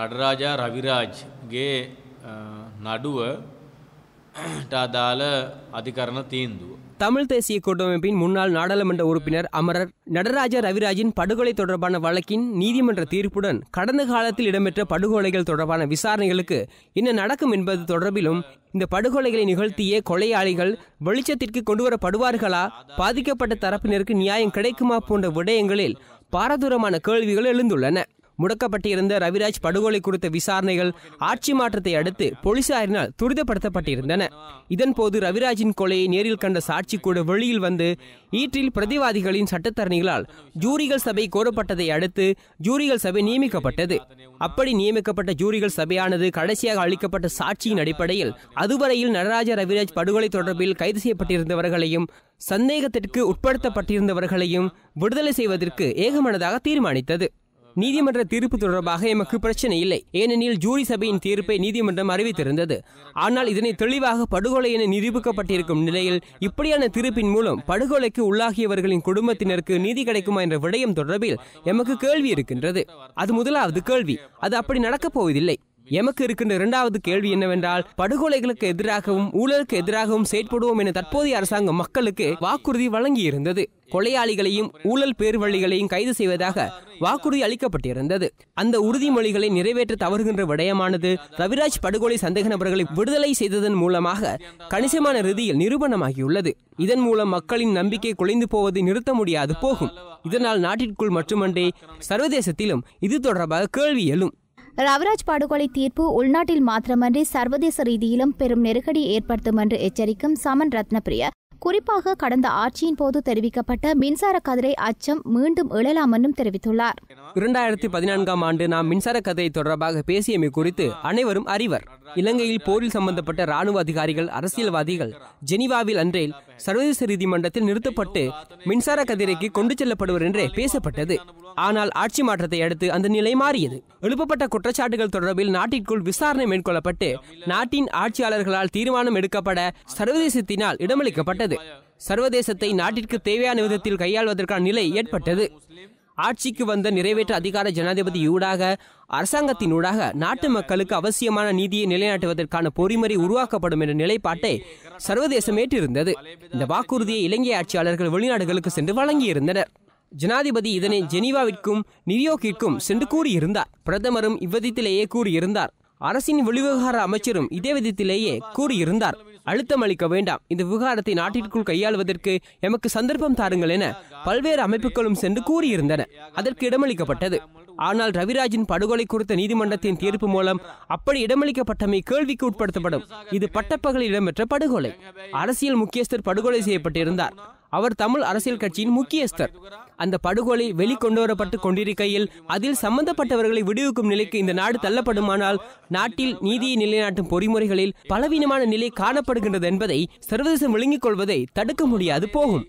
Nataraja Raviraj K ನಡುವ ಟಾದಾಲ அதிகரண தீந்துவோம் தமிழ் தேசிய கூட்டமைப்பின் முன்னாள் நாடாளுமன்ற உறுப்பினர் அமரர் நடராஜா ரவிராஜின் படுகொலை தொடர்பான வழக்கின் நீதிமன்ற தீர்ப்புடன் கடந்த காலத்தில் இடம்பெற்ற படுகொலைகள் தொடர்பான விசாரணைகளுக்கு என்ன நடக்கும் என்பது தொடர்பிலும் இந்த படுகொலைகளை நிகழ்த்திய கொலையாளிகள் வெளிச்சத்திற்கு கொண்டுவரப்படுவார்களா பாதிக்கப்பட்ட தரப்பினருக்கு நியாயம் கிடைக்குமா போன்ற விடயங்களில் பாரதூரமான கேள்விகள் எழுந்துள்ளன முடக்கப்பட்டிருந்த ரவிராஜ் படுகொலை குறித்த விசாரணைகள் ஆட்சி மாற்றத்தை அடுத்து போலீசாரினால் துரிதப்படுத்தப்பட்டிருந்தன இதன்போது ரவிராஜின் கொலையை நேரில் கண்ட சாட்சி கூட வெளியில் வந்து ஈற்றில் பிரதிவாதிகளின் சட்டத்தரணிகளால் ஜூரிகள் சபை கோரப்பட்டதை அடுத்து ஜூரிகள் சபை நியமிக்கப்பட்டது அப்படி நியமிக்கப்பட்ட ஜூரிகள் சபையானது கடைசியாக அளிக்கப்பட்ட சாட்சியின் அடிப்படையில் அதுவரையில் நடராஜ ரவிராஜ் படுகொலை தொடர்பில் கைது செய்யப்பட்டிருந்தவர்களையும் சந்தேகத்திற்கு உட்படுத்தப்பட்டிருந்தவர்களையும் விடுதலை செய்வதற்கு ஏகமனதாக தீர்மானித்தது நீதிமன்ற தீர்ப்பு தொடர்பாக எமக்கு பிரச்சனை இல்லை ஏனெனில் ஜூரி சபையின் தீர்ப்பை நீதிமன்றம் அறிவித்திருந்தது ஆனால் இதனை தெளிவாக படுகொலை என நிரூபிக்கப்பட்டிருக்கும் நிலையில் இப்படியான தீர்ப்பின் மூலம் படுகொலைக்கு உள்ளாகியவர்களின் குடும்பத்தினருக்கு நீதி கிடைக்குமா என்ற விடயம் தொடர்பில் எமக்கு கேள்வி இருக்கின்றது அது முதலாவது கேள்வி அது அப்படி நடக்கப் போவதில்லை எமக்கு இருக்கின்ற இரண்டாவது கேள்வி என்னவென்றால் படுகொலைகளுக்கு எதிராகவும் ஊழலுக்கு எதிராகவும் செயற்படுவோம் என தற்போதைய அரசாங்கம் மக்களுக்கு வாக்குறுதி வழங்கியிருந்தது கொலையாளிகளையும் ஊழல் பேர்வழிகளையும் கைது செய்வதாக வாக்குறுதி அளிக்கப்பட்டிருந்தது அந்த உறுதிமொழிகளை நிறைவேற்ற தவறுகின்ற விடயமானது ரவிராஜ் படுகொலை சந்தேக நபர்களை விடுதலை செய்ததன் மூலமாக கணிசமான ரீதியில் நிரூபணமாகியுள்ளது இதன் மூலம் மக்களின் நம்பிக்கை குலைந்து போவதை நிறுத்த முடியாது போகும் இதனால் நாட்டிற்குள் மட்டுமன்றி சர்வதேசத்திலும் இது தொடர்பாக கேள்வி எழும் ரவராஜ் படுகொலை தீர்ப்பு உள்நாட்டில் மாத்திரமன்றி சர்வதேச ரீதியிலும் பெரும் நெருக்கடி ஏற்படுத்தும் என்று எச்சரிக்கும் சமன் ரத்னபிரிய குறிப்பாக கடந்த ஆட்சியின் போது தெரிவிக்கப்பட்ட மின்சார கதிரை அச்சம் மீண்டும் எழலாம் என்றும் தெரிவித்துள்ளார் இரண்டாயிரத்தி பதினான்காம் ஆண்டு நாம் மின்சார கதிரை தொடர்பாக பேசியமை குறித்து அனைவரும் அறிவர் இலங்கையில் போரில் சம்பந்தப்பட்ட ராணுவ அதிகாரிகள் அரசியல்வாதிகள் ஜெனீவாவில் அன்றையில் சர்வதேச நீதிமன்றத்தில் நிறுத்தப்பட்டு மின்சார கதிரைக்கு கொண்டு செல்லப்படுவர் என்றே பேசப்பட்டது ஆனால் ஆட்சி மாற்றத்தை அடுத்து அந்த நிலை மாறியது எழுப்பப்பட்ட குற்றச்சாட்டுகள் தொடர்பில் நாட்டிற்குள் விசாரணை மேற்கொள்ளப்பட்டு நாட்டின் ஆட்சியாளர்களால் தீர்மானம் எடுக்கப்பட சர்வதேசத்தினால் இடமளிக்கப்பட்டது சர்வதேசத்தை நாட்டிற்கு தேவையான விதத்தில் கையாள்வதற்கான நிலை ஏற்பட்டது ஆட்சிக்கு வந்த நிறைவேற்ற அதிகார ஜனாதிபதியூடாக அரசாங்கத்தினூடாக நாட்டு மக்களுக்கு அவசியமான நீதியை நிலைநாட்டுவதற்கான பொறிமுறை உருவாக்கப்படும் என்ற நிலைப்பாட்டை சர்வதேசம் ஏற்றிருந்தது இந்த வாக்குறுதியை இலங்கை ஆட்சியாளர்கள் வெளிநாடுகளுக்கு சென்று வழங்கியிருந்தனர் ஜனாதிபதி இதனை ஜெனீவாவிற்கும் நியூயோர்க்கிற்கும் சென்று கூறியிருந்தார் பிரதமரும் இவ்விதத்திலேயே கூறியிருந்தார் அரசின் வெளிவிவகார அமைச்சரும் இதே விதத்திலேயே கூறியிருந்தார் அழுத்தம் அளிக்க வேண்டாம் இந்த விவகாரத்தை நாட்டிற்குள் கையாளுவதற்கு எமக்கு சந்தர்ப்பம் தாருங்கள் என பல்வேறு அமைப்புகளும் சென்று கூறியிருந்தன அதற்கு இடமளிக்கப்பட்டது ஆனால் ரவிராஜின் படுகொலை குறித்த நீதிமன்றத்தின் தீர்ப்பு மூலம் அப்படி இடமளிக்கப்பட்டமை கேள்விக்கு உட்படுத்தப்படும் இது பட்டப்பகலில் இடம்பெற்ற படுகொலை அரசியல் முக்கியஸ்தர் படுகொலை செய்யப்பட்டிருந்தார் அவர் தமிழ் அரசியல் கட்சியின் முக்கியஸ்தர் அந்த படுகொலை வெளிக்கொண்டுவரப்பட்டு கொண்டிருக்கையில் அதில் சம்பந்தப்பட்டவர்களை விடுவிக்கும் நிலைக்கு இந்த நாடு தள்ளப்படுமானால் நாட்டில் நீதியை நிலைநாட்டும் பொறிமுறைகளில் பலவீனமான நிலை காணப்படுகின்றது என்பதை சர்வதேசம் விழுங்கிக் கொள்வதை தடுக்க முடியாது போகும்